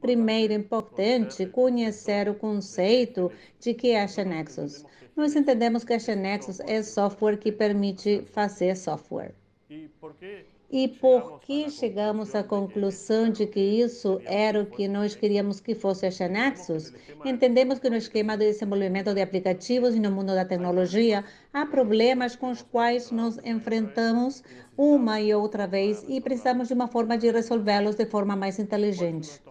Primeiro, importante conhecer o conceito de que é Xenexus. Nós entendemos que a Xenexus é software que permite fazer software. E por que chegamos à conclusão de que isso era o que nós queríamos que fosse a Xanaxus? Entendemos que no esquema de desenvolvimento de aplicativos e no mundo da tecnologia, há problemas com os quais nos enfrentamos uma e outra vez e precisamos de uma forma de resolvê-los de forma mais inteligente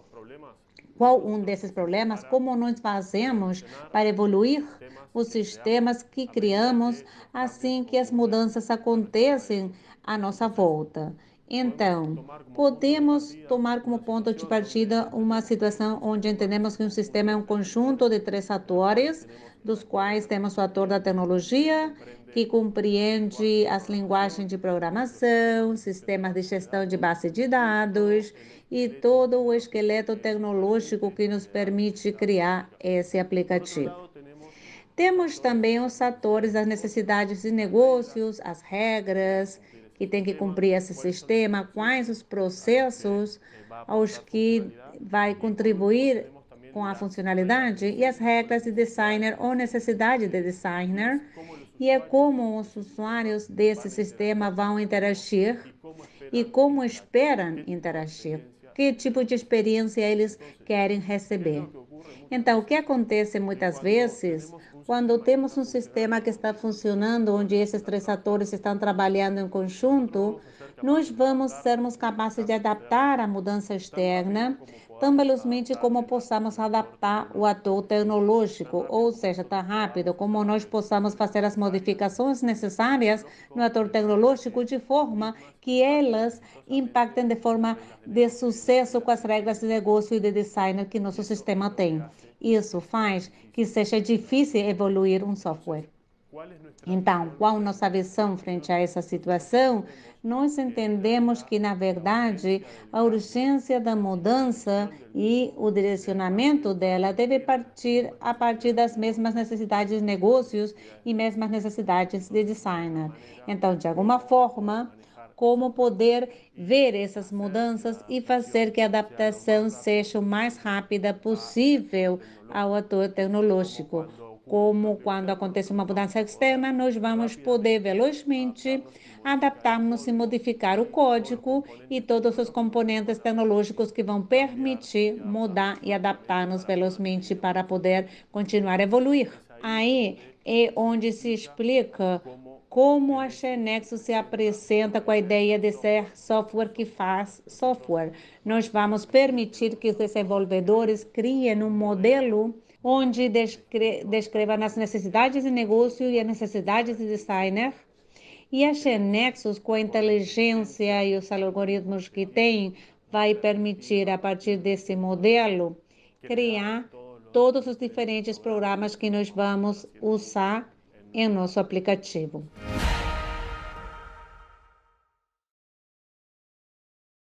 qual um desses problemas, como nós fazemos para evoluir os sistemas que criamos assim que as mudanças acontecem à nossa volta. Então, podemos tomar como ponto de partida uma situação onde entendemos que um sistema é um conjunto de três atores, dos quais temos o ator da tecnologia, que compreende as linguagens de programação, sistemas de gestão de base de dados e todo o esqueleto tecnológico que nos permite criar esse aplicativo. Temos também os atores das necessidades de negócios, as regras e tem que cumprir esse sistema, quais os processos aos que vai contribuir com a funcionalidade e as regras de designer ou necessidade de designer, e é como os usuários desse sistema vão interagir e como esperam interagir, que tipo de experiência eles querem receber. Então, o que acontece muitas vezes quando temos um sistema que está funcionando, onde esses três atores estão trabalhando em conjunto, nós vamos sermos capazes de adaptar a mudança externa, tão velozmente como possamos adaptar o ator tecnológico, ou seja, tão rápido como nós possamos fazer as modificações necessárias no ator tecnológico, de forma que elas impactem de forma de sucesso com as regras de negócio e de design que nosso sistema tem. Isso faz que seja difícil evoluir um software. É então, qual nossa versão frente a essa situação? Nós entendemos que, na verdade, a urgência da mudança e o direcionamento dela deve partir a partir das mesmas necessidades de negócios e mesmas necessidades de designer. Então, de alguma forma, como poder ver essas mudanças e fazer que a adaptação seja o mais rápida possível ao ator tecnológico, como quando acontece uma mudança externa, nós vamos poder velozmente adaptarmos e modificar o código e todos os componentes tecnológicos que vão permitir mudar e adaptar-nos velozmente para poder continuar a evoluir. Aí é onde se explica como a Xenexo se apresenta com a ideia de ser software que faz software. Nós vamos permitir que os desenvolvedores criem um modelo onde descreva as necessidades de negócio e as necessidades de designer e achar nexos com a inteligência e os algoritmos que tem vai permitir, a partir desse modelo, criar todos os diferentes programas que nós vamos usar em nosso aplicativo.